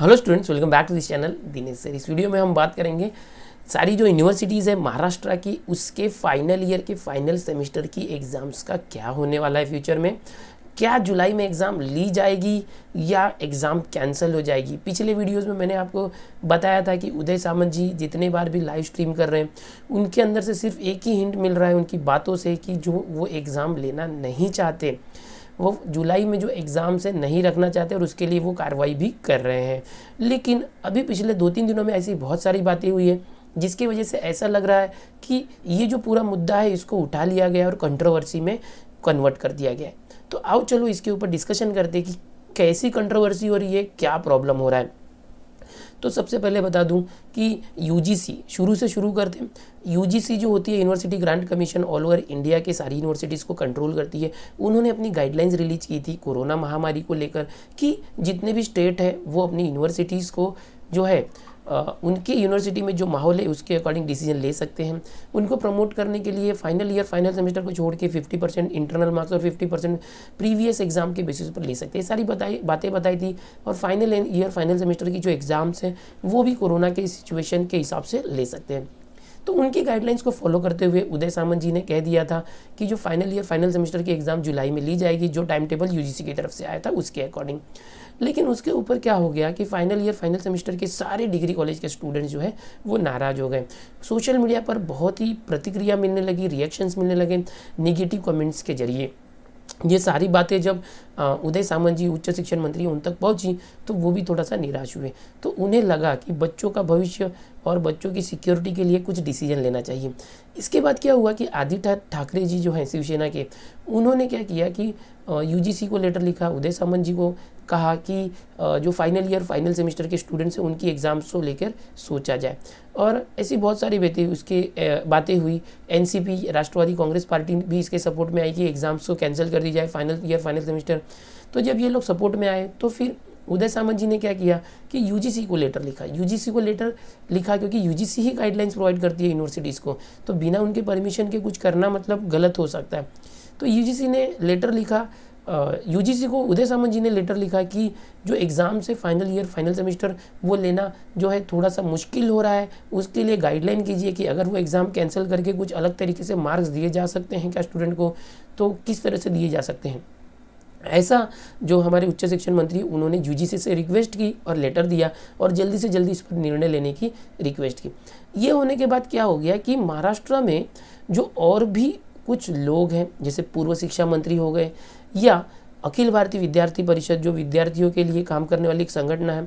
hello students welcome back to this channel Dinesh sir इस video में हम बात करेंगे सारी जो यूनिवर्सिटीज़ है महाराष्ट्र की उसके फाइनल ईयर के फाइनल सेमेस्टर की एग्ज़ाम्स का क्या होने वाला है फ्यूचर में क्या जुलाई में एग्ज़ाम ली जाएगी या एग्ज़ाम कैंसिल हो जाएगी पिछले वीडियोस में मैंने आपको बताया था कि उदय सामंत जी जितने बार भी लाइव स्ट्रीम कर रहे हैं उनके अंदर से सिर्फ एक ही हिंट मिल रहा है उनकी बातों से कि जो वो एग्ज़ाम लेना नहीं चाहते वो जुलाई में जो एग्ज़ाम्स है नहीं रखना चाहते और उसके लिए वो कार्रवाई भी कर रहे हैं लेकिन अभी पिछले दो तीन दिनों में ऐसी बहुत सारी बातें हुई है जिसकी वजह से ऐसा लग रहा है कि ये जो पूरा मुद्दा है इसको उठा लिया गया और कंट्रोवर्सी में कन्वर्ट कर दिया गया है तो आओ चलो इसके ऊपर डिस्कशन करते कि कैसी कंट्रोवर्सी हो रही है क्या प्रॉब्लम हो रहा है तो सबसे पहले बता दूं कि यूजीसी शुरू से शुरू करते हैं यूजीसी जो होती है university grant commission all over India के सारी यूनिवर्सिटीज़ को कंट्रोल करती है उन्होंने अपनी गाइडलाइंस रिलीज की थी कोरोना महामारी को लेकर कि जितने भी स्टेट है वो अपनी यूनिवर्सिटीज़ को जो है उनकी यूनिवर्सिटी में जो माहौल है उसके अकॉर्डिंग डिसीजन ले सकते हैं उनको प्रमोट करने के लिए फाइनल ईयर फाइनल सेमेस्टर को छोड़ के फिफ्टी परसेंट इंटरनल मार्क्स और फिफ्टी परसेंट प्रीवियस एग्जाम के बेसिस पर ले सकते हैं सारी बताई बातें बताई थी और फाइनल ईयर फाइनल सेमेस्टर की जो एग्ज़ाम्स हैं वो भी कोरोना के सिचुएशन के हिसाब से ले सकते हैं तो उनकी गाइडलाइंस को फॉलो करते हुए उदय सामंत जी ने कह दिया था कि जो फाइनल ईयर फाइनल सेमेस्टर की एग्ज़ाम जुलाई में ली जाएगी जो टाइम टेबल यूजीसी की तरफ से आया था उसके अकॉर्डिंग लेकिन उसके ऊपर क्या हो गया कि फाइनल ईयर फाइनल सेमेस्टर के सारे डिग्री कॉलेज के स्टूडेंट्स जो है वो नाराज़ हो गए सोशल मीडिया पर बहुत ही प्रतिक्रिया मिलने लगी रिएक्शंस मिलने लगे निगेटिव कमेंट्स के जरिए ये सारी बातें जब उदय सामंत जी उच्च शिक्षण मंत्री उन तक पहुंची तो वो भी थोड़ा सा निराश हुए तो उन्हें लगा कि बच्चों का भविष्य और बच्चों की सिक्योरिटी के लिए कुछ डिसीजन लेना चाहिए इसके बाद क्या हुआ कि आदित्य ठाकरे जी जो हैं शिवसेना के उन्होंने क्या किया कि यूजीसी को लेटर लिखा उदय सामंत जी को कहा कि जो फाइनल ईयर फाइनल सेमेस्टर के स्टूडेंट्स हैं उनकी एग्ज़ाम्स को लेकर सोचा जाए और ऐसी बहुत सारी बातें उसके बातें हुई एनसीपी राष्ट्रवादी कांग्रेस पार्टी भी इसके सपोर्ट में आई कि एग्ज़ाम्स को कैंसिल कर दी जाए फाइनल ईयर फाइनल सेमेस्टर तो जब ये लोग सपोर्ट में आए तो फिर उदय सामंत जी ने क्या किया कि यूजीसी को लेटर लिखा यूजीसी को लेटर लिखा क्योंकि यूजीसी ही गाइडलाइंस प्रोवाइड करती है यूनिवर्सिटीज़ को तो बिना उनके परमिशन के कुछ करना मतलब गलत हो सकता है तो यूजीसी ने लेटर लिखा यूजीसी को उदय सामंत जी ने लेटर लिखा कि जो एग्ज़ाम से फाइनल ईयर फाइनल सेमेस्टर वो लेना जो है थोड़ा सा मुश्किल हो रहा है उसके लिए गाइडलाइन कीजिए कि अगर वो एग्ज़ाम कैंसिल करके कुछ अलग तरीके से मार्क्स दिए जा सकते हैं क्या स्टूडेंट को तो किस तरह से दिए जा सकते हैं ऐसा जो हमारे उच्च शिक्षण मंत्री उन्होंने यूजीसी से रिक्वेस्ट की और लेटर दिया और जल्दी से जल्दी इस पर निर्णय लेने की रिक्वेस्ट की ये होने के बाद क्या हो गया कि महाराष्ट्र में जो और भी कुछ लोग हैं जैसे पूर्व शिक्षा मंत्री हो गए या अखिल भारतीय विद्यार्थी परिषद जो विद्यार्थियों के लिए काम करने वाली एक संगठन है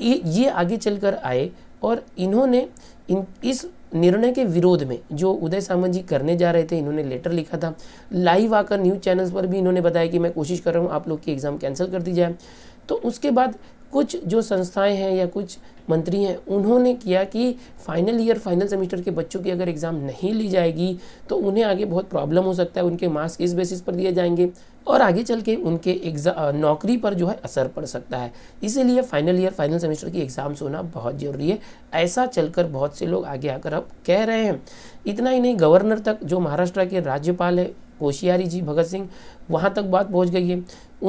ये ये आगे चलकर आए और इन्होंने इन इस निर्णय के विरोध में जो उदय सामंत जी करने जा रहे थे इन्होंने लेटर लिखा था लाइव आकर न्यूज़ चैनल्स पर भी इन्होंने बताया कि मैं कोशिश कर रहा हूँ आप लोग की एग्ज़ाम कैंसिल कर दी जाए तो उसके बाद कुछ जो संस्थाएं हैं या कुछ मंत्री हैं उन्होंने किया कि फाइनल ईयर फाइनल सेमेस्टर के बच्चों की अगर एग्ज़ाम नहीं ली जाएगी तो उन्हें आगे बहुत प्रॉब्लम हो सकता है उनके मार्क्स इस बेसिस पर दिए जाएंगे और आगे चल के उनके एग्ज़ाम नौकरी पर जो है असर पड़ सकता है इसीलिए फाइनल ईयर फाइनल सेमेस्टर की एग्ज़ाम्स होना बहुत ज़रूरी है ऐसा चलकर बहुत से लोग आगे आकर अब कह रहे हैं इतना ही नहीं गवर्नर तक जो महाराष्ट्र के राज्यपाल है होशियारी जी भगत सिंह वहाँ तक बात पहुँच गई है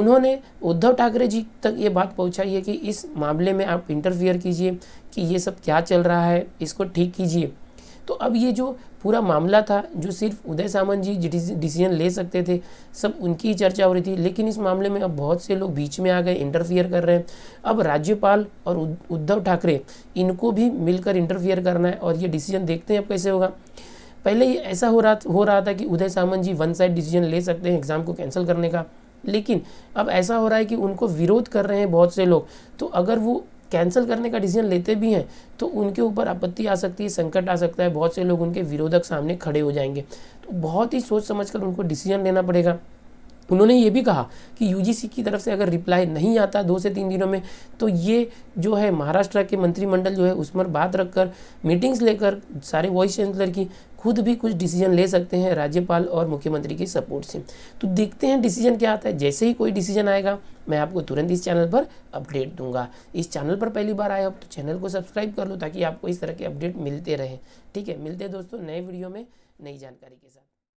उन्होंने उद्धव ठाकरे जी तक ये बात पहुँचाई है कि इस मामले में आप इंटरफियर कीजिए कि ये सब क्या चल रहा है इसको ठीक कीजिए तो अब ये जो पूरा मामला था जो सिर्फ उदय सामंत जी डिसीजन ले सकते थे सब उनकी ही चर्चा हो रही थी लेकिन इस मामले में अब बहुत से लोग बीच में आ गए इंटरफियर कर रहे हैं अब राज्यपाल और उद्धव ठाकरे इनको भी मिलकर इंटरफियर करना है और ये डिसीजन देखते हैं अब कैसे होगा पहले ही ऐसा हो रहा हो रहा था कि Uday Samant ji one side decision ले सकते हैं एग्ज़ाम को कैंसिल करने का लेकिन अब ऐसा हो रहा है कि उनको विरोध कर रहे हैं बहुत से लोग तो अगर वो कैंसिल करने का डिसीजन लेते भी हैं तो उनके ऊपर आपत्ति आ सकती है संकट आ सकता है बहुत से लोग उनके विरोधक सामने खड़े हो जाएंगे तो बहुत ही सोच समझ कर उनको डिसीजन लेना पड़ेगा उन्होंने ये भी कहा कि यूजीसी की तरफ से अगर रिप्लाई नहीं आता दो से तीन दिनों में तो ये जो है महाराष्ट्र के मंत्रिमंडल जो है उस पर बात रखकर मीटिंग्स लेकर सारे वाइस चांसलर की खुद भी कुछ डिसीजन ले सकते हैं राज्यपाल और मुख्यमंत्री के सपोर्ट से तो देखते हैं डिसीजन क्या आता है जैसे ही कोई डिसीजन आएगा मैं आपको तुरंत इस चैनल पर अपडेट दूंगा इस चैनल पर पहली बार आए हो तो चैनल को सब्सक्राइब कर लो ताकि आपको इस तरह के अपडेट मिलते रहे ठीक है मिलते दोस्तों नए वीडियो में नई जानकारी के साथ